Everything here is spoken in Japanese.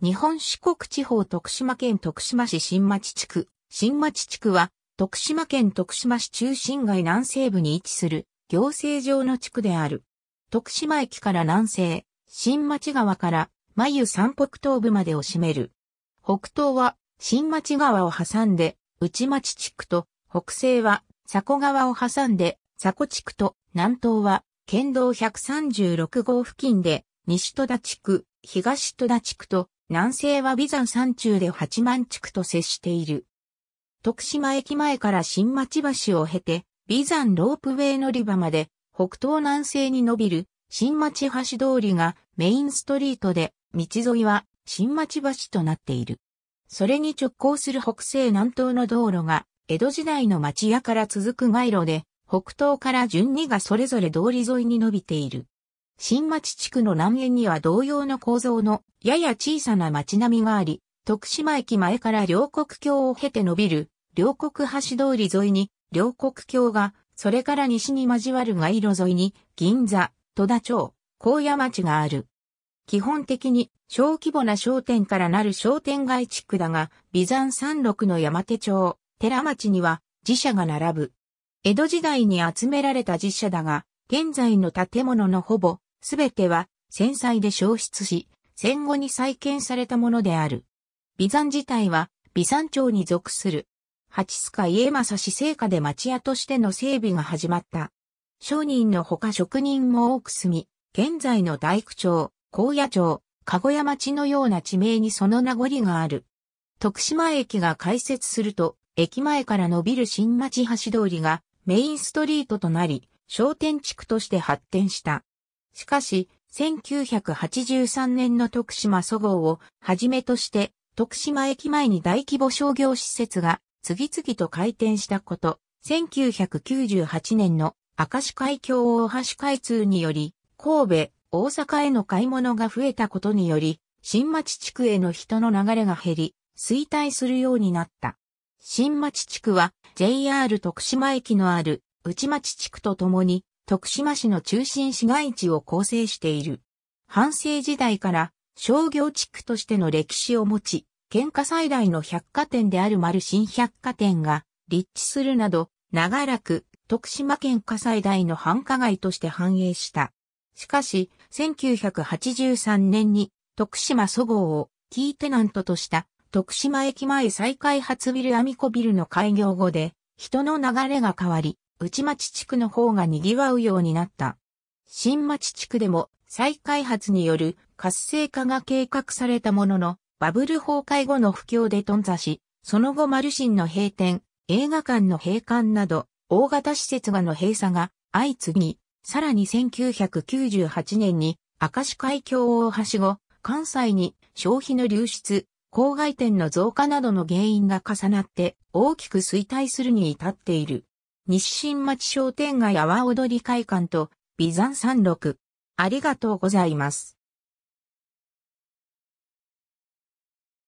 日本四国地方徳島県徳島市新町地区。新町地区は、徳島県徳島市中心街南西部に位置する、行政上の地区である。徳島駅から南西、新町川から、眉山北東部までを占める。北東は、新町川を挟んで、内町地区と、北西は、佐古川を挟んで、佐古地区と、南東は、県道136号付近で、西戸田地区、東戸田地区と、南西はビザン山中で八幡地区と接している。徳島駅前から新町橋を経て、ビザンロープウェイ乗り場まで北東南西に伸びる新町橋通りがメインストリートで、道沿いは新町橋となっている。それに直行する北西南東の道路が、江戸時代の町屋から続く街路で、北東から順にがそれぞれ通り沿いに伸びている。新町地区の南縁には同様の構造のやや小さな町並みがあり、徳島駅前から両国橋を経て伸びる両国橋通り沿いに両国橋が、それから西に交わる街路沿いに銀座、戸田町、高野町がある。基本的に小規模な商店からなる商店街地区だが、美山山麓の山手町、寺町には寺社が並ぶ。江戸時代に集められた寺社だが、現在の建物のほぼすべては戦災で消失し、戦後に再建されたものである。備山自体は備山町に属する。八塚家政氏聖家で町屋としての整備が始まった。商人のほか職人も多く住み、現在の大工町、高野町、籠屋町のような地名にその名残がある。徳島駅が開設すると、駅前から伸びる新町橋通りがメインストリートとなり、商店地区として発展した。しかし、1983年の徳島祖号をはじめとして、徳島駅前に大規模商業施設が次々と開店したこと、1998年の明石海峡大橋開通により、神戸、大阪への買い物が増えたことにより、新町地区への人の流れが減り、衰退するようになった。新町地区は JR 徳島駅のある内町地区とともに徳島市の中心市街地を構成している。半世時代から商業地区としての歴史を持ち、県下最大の百貨店である丸新百貨店が立地するなど、長らく徳島県下最大の繁華街として繁栄した。しかし、1983年に徳島そごうをキーテナントとした徳島駅前再開発ビルアミコビルの開業後で人の流れが変わり、内町地区の方が賑わうようになった。新町地区でも再開発による活性化が計画されたものの、バブル崩壊後の不況で頓挫し、その後マルシンの閉店、映画館の閉館など、大型施設がの閉鎖が相次ぎ、さらに1998年に明石海峡大橋後、関西に消費の流出、郊外店の増加などの原因が重なって大きく衰退するに至っている。西新町商店街阿波踊り会館と、ビザン山麓。ありがとうございます。